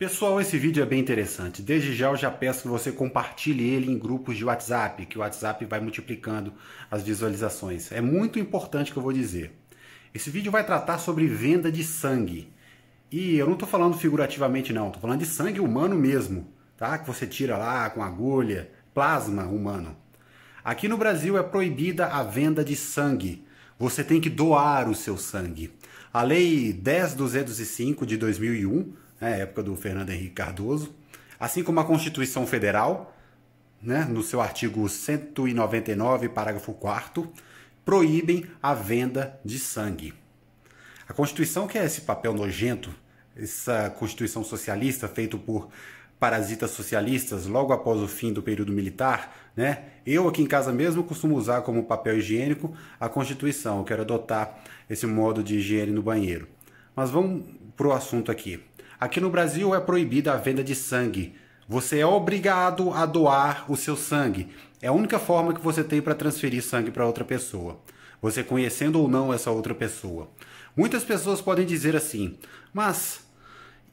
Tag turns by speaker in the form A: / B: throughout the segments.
A: Pessoal, esse vídeo é bem interessante. Desde já eu já peço que você compartilhe ele em grupos de WhatsApp, que o WhatsApp vai multiplicando as visualizações. É muito importante que eu vou dizer. Esse vídeo vai tratar sobre venda de sangue. E eu não estou falando figurativamente não, estou falando de sangue humano mesmo, tá? Que você tira lá com agulha, plasma humano. Aqui no Brasil é proibida a venda de sangue. Você tem que doar o seu sangue. A lei 10205 de 2001 né, época do Fernando Henrique Cardoso, assim como a Constituição Federal, né, no seu artigo 199, parágrafo 4 proíbem a venda de sangue. A Constituição, que é esse papel nojento, essa Constituição socialista feita por parasitas socialistas logo após o fim do período militar, né? Eu aqui em casa mesmo costumo usar como papel higiênico a Constituição. Eu quero adotar esse modo de higiene no banheiro. Mas vamos para o assunto aqui. Aqui no Brasil é proibida a venda de sangue. Você é obrigado a doar o seu sangue. É a única forma que você tem para transferir sangue para outra pessoa. Você conhecendo ou não essa outra pessoa. Muitas pessoas podem dizer assim, mas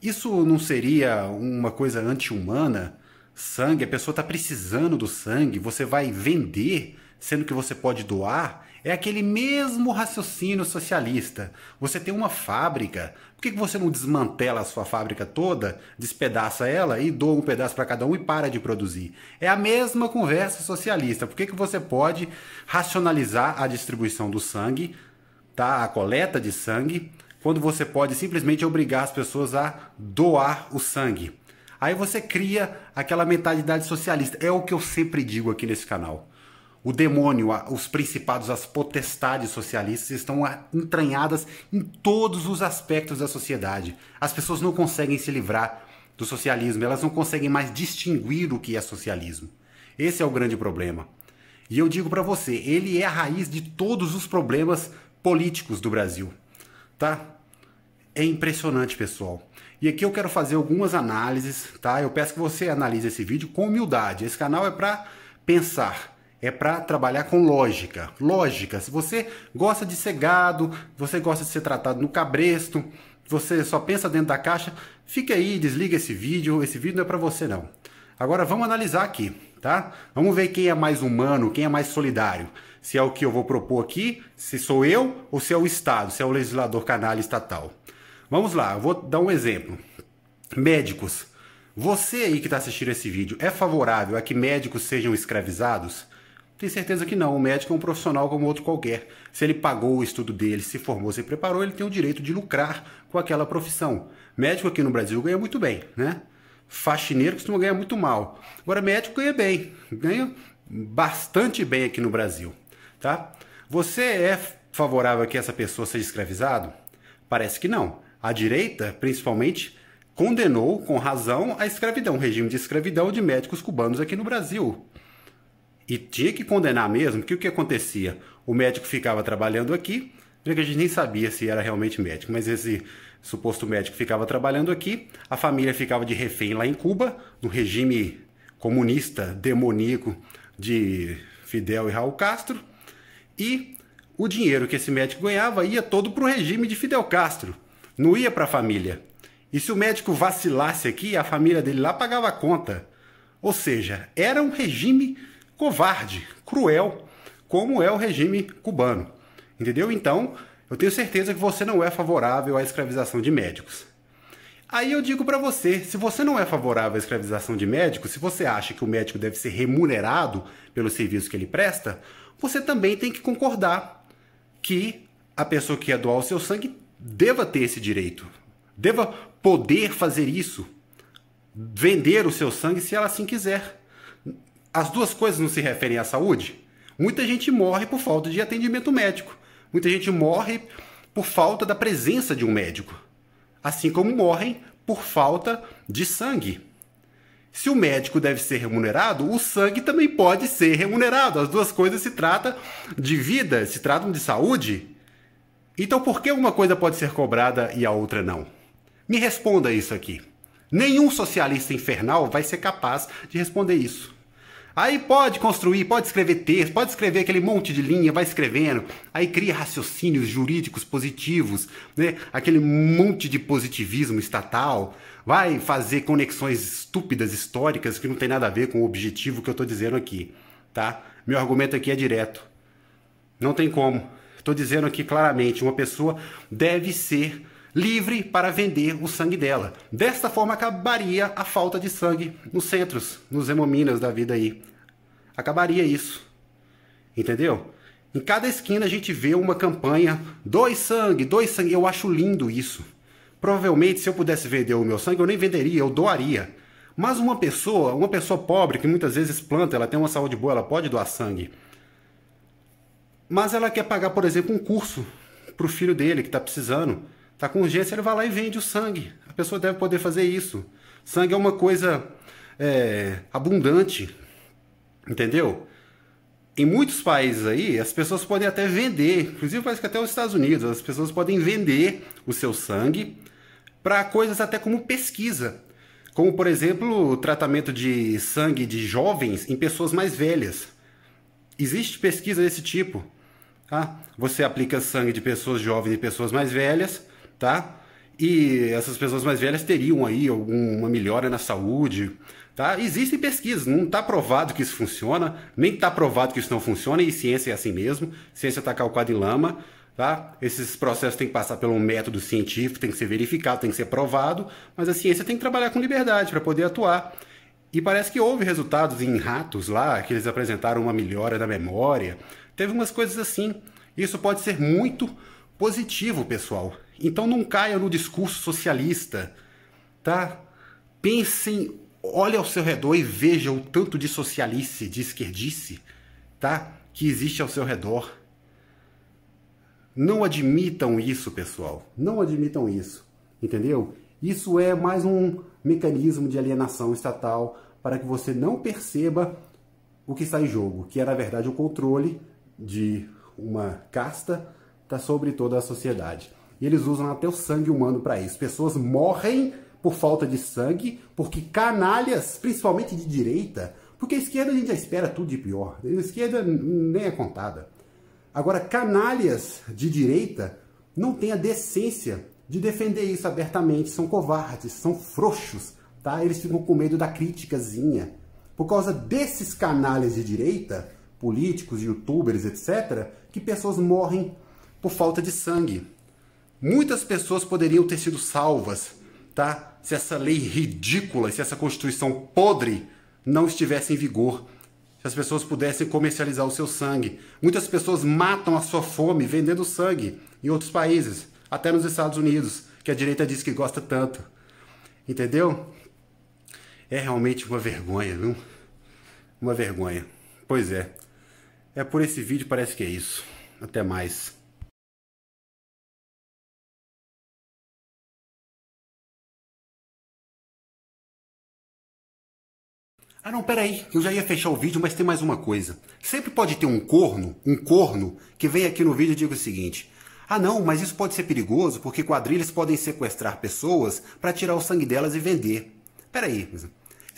A: isso não seria uma coisa anti-humana? Sangue, a pessoa está precisando do sangue, você vai vender? sendo que você pode doar, é aquele mesmo raciocínio socialista. Você tem uma fábrica, por que você não desmantela a sua fábrica toda, despedaça ela e doa um pedaço para cada um e para de produzir? É a mesma conversa socialista. Por que você pode racionalizar a distribuição do sangue, tá? a coleta de sangue, quando você pode simplesmente obrigar as pessoas a doar o sangue? Aí você cria aquela mentalidade socialista. É o que eu sempre digo aqui nesse canal. O demônio, os principados, as potestades socialistas estão entranhadas em todos os aspectos da sociedade. As pessoas não conseguem se livrar do socialismo, elas não conseguem mais distinguir o que é socialismo. Esse é o grande problema. E eu digo para você, ele é a raiz de todos os problemas políticos do Brasil, tá? É impressionante, pessoal. E aqui eu quero fazer algumas análises, tá? Eu peço que você analise esse vídeo com humildade. Esse canal é para pensar, é para trabalhar com lógica. Lógica. Se você gosta de ser gado, você gosta de ser tratado no cabresto, você só pensa dentro da caixa, fica aí, desliga esse vídeo. Esse vídeo não é para você não. Agora vamos analisar aqui, tá? Vamos ver quem é mais humano, quem é mais solidário. Se é o que eu vou propor aqui, se sou eu ou se é o Estado, se é o legislador canal estatal. Vamos lá, eu vou dar um exemplo. Médicos. Você aí que está assistindo esse vídeo é favorável a que médicos sejam escravizados? Tenho certeza que não. O médico é um profissional como outro qualquer. Se ele pagou o estudo dele, se formou, se preparou, ele tem o direito de lucrar com aquela profissão. Médico aqui no Brasil ganha muito bem, né? Faxineiro costuma ganhar muito mal. Agora, médico ganha bem. Ganha bastante bem aqui no Brasil, tá? Você é favorável a que essa pessoa seja escravizado? Parece que não. A direita, principalmente, condenou com razão a escravidão, o regime de escravidão de médicos cubanos aqui no Brasil. E tinha que condenar mesmo, porque o que acontecia? O médico ficava trabalhando aqui, já que a gente nem sabia se era realmente médico, mas esse suposto médico ficava trabalhando aqui, a família ficava de refém lá em Cuba, no regime comunista, demoníaco de Fidel e Raul Castro, e o dinheiro que esse médico ganhava ia todo para o regime de Fidel Castro, não ia para a família. E se o médico vacilasse aqui, a família dele lá pagava a conta. Ou seja, era um regime covarde, cruel, como é o regime cubano. Entendeu? Então, eu tenho certeza que você não é favorável à escravização de médicos. Aí eu digo para você, se você não é favorável à escravização de médicos, se você acha que o médico deve ser remunerado pelo serviço que ele presta, você também tem que concordar que a pessoa que ia doar o seu sangue deva ter esse direito, deva poder fazer isso, vender o seu sangue se ela assim quiser. As duas coisas não se referem à saúde? Muita gente morre por falta de atendimento médico. Muita gente morre por falta da presença de um médico. Assim como morrem por falta de sangue. Se o médico deve ser remunerado, o sangue também pode ser remunerado. As duas coisas se tratam de vida, se tratam de saúde. Então por que uma coisa pode ser cobrada e a outra não? Me responda isso aqui. Nenhum socialista infernal vai ser capaz de responder isso. Aí pode construir, pode escrever texto, pode escrever aquele monte de linha, vai escrevendo. Aí cria raciocínios jurídicos positivos, né? aquele monte de positivismo estatal. Vai fazer conexões estúpidas históricas que não tem nada a ver com o objetivo que eu estou dizendo aqui. tá? Meu argumento aqui é direto. Não tem como. Estou dizendo aqui claramente: uma pessoa deve ser livre para vender o sangue dela. Desta forma acabaria a falta de sangue nos centros, nos hemominas da vida aí. Acabaria isso. Entendeu? Em cada esquina a gente vê uma campanha: dois sangue, dois sangue. Eu acho lindo isso. Provavelmente, se eu pudesse vender o meu sangue, eu nem venderia, eu doaria. Mas uma pessoa, uma pessoa pobre que muitas vezes planta, ela tem uma saúde boa, ela pode doar sangue. Mas ela quer pagar, por exemplo, um curso para o filho dele que está precisando. Está com urgência, ele vai lá e vende o sangue. A pessoa deve poder fazer isso. Sangue é uma coisa é, abundante, entendeu? Em muitos países aí, as pessoas podem até vender, inclusive parece que até os Estados Unidos, as pessoas podem vender o seu sangue para coisas até como pesquisa, como por exemplo o tratamento de sangue de jovens em pessoas mais velhas. Existe pesquisa desse tipo. Tá? Você aplica sangue de pessoas jovens em pessoas mais velhas, tá? E essas pessoas mais velhas teriam aí alguma melhora na saúde, tá? Existem pesquisas, não está provado que isso funciona, nem está provado que isso não funciona, e ciência é assim mesmo, ciência está o quadro em lama, tá? Esses processos têm que passar pelo método científico, tem que ser verificado, tem que ser provado, mas a ciência tem que trabalhar com liberdade para poder atuar. E parece que houve resultados em ratos lá, que eles apresentaram uma melhora da memória, teve umas coisas assim. Isso pode ser muito positivo, pessoal. Então não caia no discurso socialista, tá? Pensem, olhe ao seu redor e vejam o tanto de socialice, de esquerdice, tá? Que existe ao seu redor. Não admitam isso, pessoal. Não admitam isso, entendeu? Isso é mais um mecanismo de alienação estatal para que você não perceba o que está em jogo, que é na verdade o controle de uma casta tá sobre toda a sociedade. E eles usam até o sangue humano para isso. Pessoas morrem por falta de sangue, porque canalhas, principalmente de direita, porque a esquerda a gente já espera tudo de pior. A esquerda nem é contada. Agora, canalhas de direita não têm a decência de defender isso abertamente. São covardes, são frouxos, tá? Eles ficam com medo da criticazinha. Por causa desses canalhas de direita, políticos, youtubers, etc., que pessoas morrem por falta de sangue. Muitas pessoas poderiam ter sido salvas, tá? Se essa lei ridícula, se essa Constituição podre não estivesse em vigor, se as pessoas pudessem comercializar o seu sangue. Muitas pessoas matam a sua fome vendendo sangue em outros países, até nos Estados Unidos, que a direita diz que gosta tanto. Entendeu? É realmente uma vergonha, viu? Uma vergonha. Pois é. É por esse vídeo, parece que é isso. Até mais. Ah não, peraí, eu já ia fechar o vídeo, mas tem mais uma coisa. Sempre pode ter um corno, um corno, que vem aqui no vídeo e diga o seguinte. Ah não, mas isso pode ser perigoso porque quadrilhas podem sequestrar pessoas para tirar o sangue delas e vender. Peraí,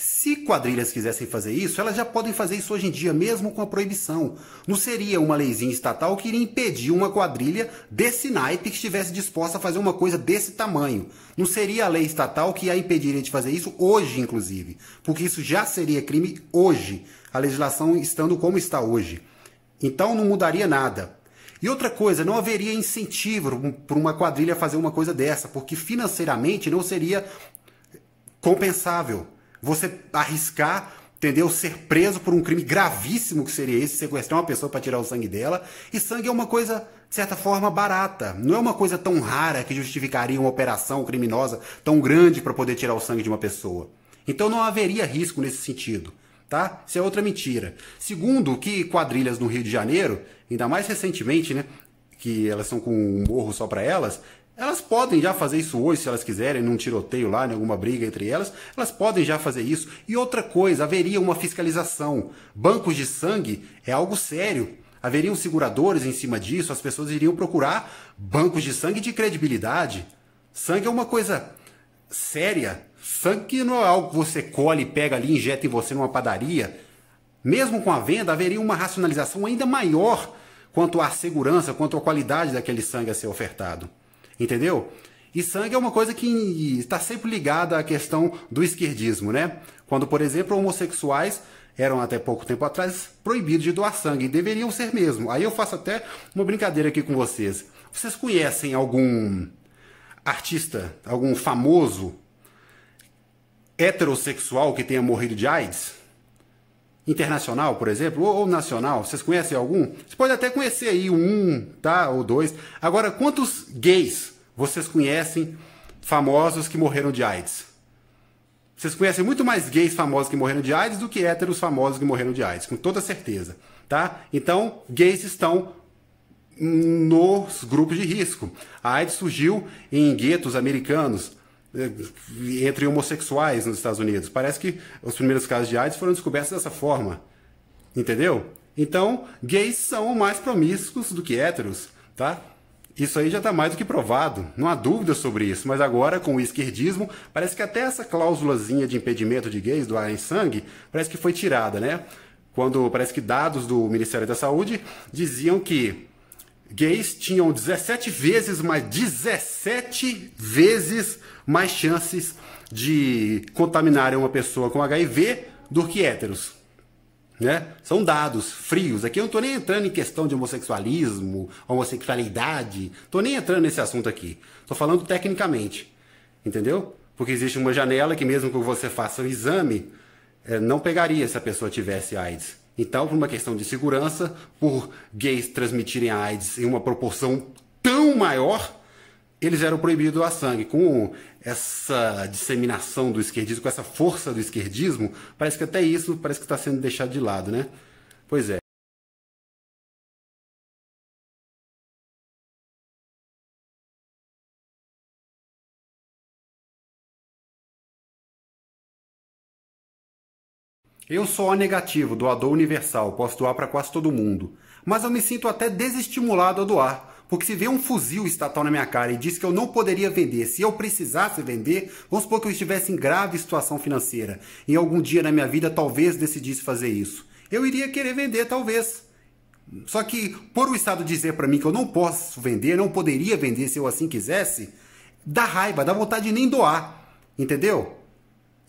A: se quadrilhas quisessem fazer isso, elas já podem fazer isso hoje em dia, mesmo com a proibição. Não seria uma leizinha estatal que iria impedir uma quadrilha desse naipe que estivesse disposta a fazer uma coisa desse tamanho. Não seria a lei estatal que a impediria de fazer isso hoje, inclusive. Porque isso já seria crime hoje, a legislação estando como está hoje. Então não mudaria nada. E outra coisa, não haveria incentivo para uma quadrilha fazer uma coisa dessa, porque financeiramente não seria compensável você arriscar, entendeu? Ser preso por um crime gravíssimo que seria esse, sequestrar uma pessoa para tirar o sangue dela. E sangue é uma coisa, de certa forma, barata. Não é uma coisa tão rara que justificaria uma operação criminosa tão grande para poder tirar o sangue de uma pessoa. Então não haveria risco nesse sentido. Tá? Isso é outra mentira. Segundo, que quadrilhas no Rio de Janeiro, ainda mais recentemente, né? que elas são com um morro só para elas, elas podem já fazer isso hoje, se elas quiserem, num tiroteio lá, em alguma briga entre elas. Elas podem já fazer isso. E outra coisa, haveria uma fiscalização. Bancos de sangue é algo sério. Haveriam seguradores em cima disso, as pessoas iriam procurar bancos de sangue de credibilidade. Sangue é uma coisa séria. Sangue não é algo que você colhe, pega ali, injeta em você numa padaria. Mesmo com a venda, haveria uma racionalização ainda maior quanto à segurança, quanto à qualidade daquele sangue a ser ofertado entendeu? E sangue é uma coisa que está sempre ligada à questão do esquerdismo, né? Quando, por exemplo, homossexuais eram até pouco tempo atrás proibidos de doar sangue, e deveriam ser mesmo. Aí eu faço até uma brincadeira aqui com vocês. Vocês conhecem algum artista, algum famoso heterossexual que tenha morrido de AIDS? internacional, por exemplo, ou, ou, nacional, vocês conhecem algum? Você pode até conhecer aí um, tá? Ou dois. Agora, quantos gays vocês conhecem famosos que morreram de AIDS? Vocês conhecem muito mais gays famosos que morreram de AIDS do que héteros famosos que morreram de AIDS, com toda certeza, tá? Então, gays estão nos grupos de risco. A AIDS surgiu em guetos americanos, entre homossexuais nos Estados Unidos. Parece que os primeiros casos de AIDS foram descobertos dessa forma. Entendeu? Então, gays são mais promíscuos do que héteros, tá? Isso aí já está mais do que provado, não há dúvida sobre isso. Mas agora, com o esquerdismo, parece que até essa cláusulazinha de impedimento de gays do doarem sangue parece que foi tirada, né? Quando parece que dados do Ministério da Saúde diziam que gays tinham 17 vezes mais 17 vezes mais chances de contaminar uma pessoa com HIV do que héteros. Né? São dados frios. Aqui eu não estou nem entrando em questão de homossexualismo, homossexualidade. Estou nem entrando nesse assunto aqui. Estou falando tecnicamente. Entendeu? Porque existe uma janela que, mesmo que você faça um exame, eh, não pegaria se a pessoa tivesse AIDS. Então, por uma questão de segurança, por gays transmitirem a AIDS em uma proporção tão maior, eles eram proibidos a sangue. Com essa disseminação do esquerdismo, com essa força do esquerdismo, parece que até isso parece que está sendo deixado de lado, né? Pois é. Eu sou O negativo, doador universal, posso doar para quase todo mundo. Mas eu me sinto até desestimulado a doar, porque se vê um fuzil estatal na minha cara e diz que eu não poderia vender, se eu precisasse vender, vamos supor que eu estivesse em grave situação financeira, em algum dia na minha vida talvez decidisse fazer isso. Eu iria querer vender, talvez. Só que, por o Estado dizer para mim que eu não posso vender, não poderia vender se eu assim quisesse, dá raiva, dá vontade de nem doar. Entendeu?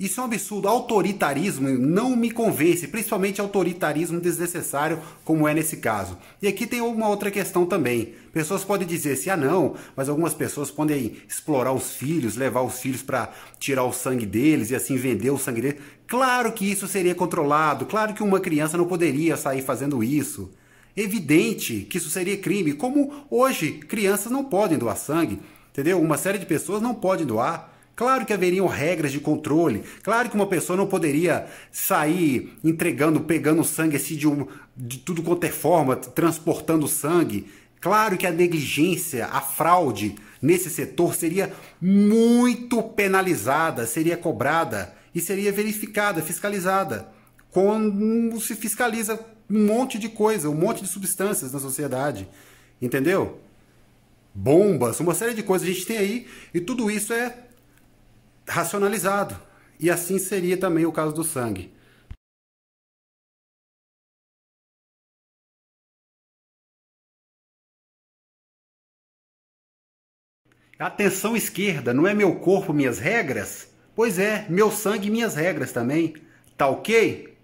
A: Isso é um absurdo. Autoritarismo não me convence, principalmente autoritarismo desnecessário, como é nesse caso. E aqui tem uma outra questão também. Pessoas podem dizer assim: ah, não, mas algumas pessoas podem explorar os filhos, levar os filhos para tirar o sangue deles e assim vender o sangue deles. Claro que isso seria controlado, claro que uma criança não poderia sair fazendo isso. Evidente que isso seria crime, como hoje crianças não podem doar sangue, entendeu? Uma série de pessoas não podem doar. Claro que haveriam regras de controle, claro que uma pessoa não poderia sair entregando, pegando sangue assim de, um, de tudo quanto é forma, transportando sangue. Claro que a negligência, a fraude nesse setor seria muito penalizada, seria cobrada e seria verificada, fiscalizada. Como se fiscaliza um monte de coisa, um monte de substâncias na sociedade. Entendeu? Bombas, uma série de coisas a gente tem aí, e tudo isso é racionalizado. E assim seria também o caso do sangue. Atenção esquerda, não é meu corpo, minhas regras? Pois é, meu sangue, minhas regras também. Tá ok?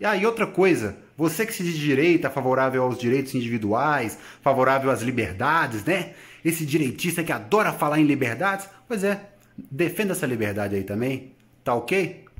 A: E aí, outra coisa, você que se diz direita, favorável aos direitos individuais, favorável às liberdades, né? Esse direitista que adora falar em liberdades, pois é, Defenda essa liberdade aí também, tá ok?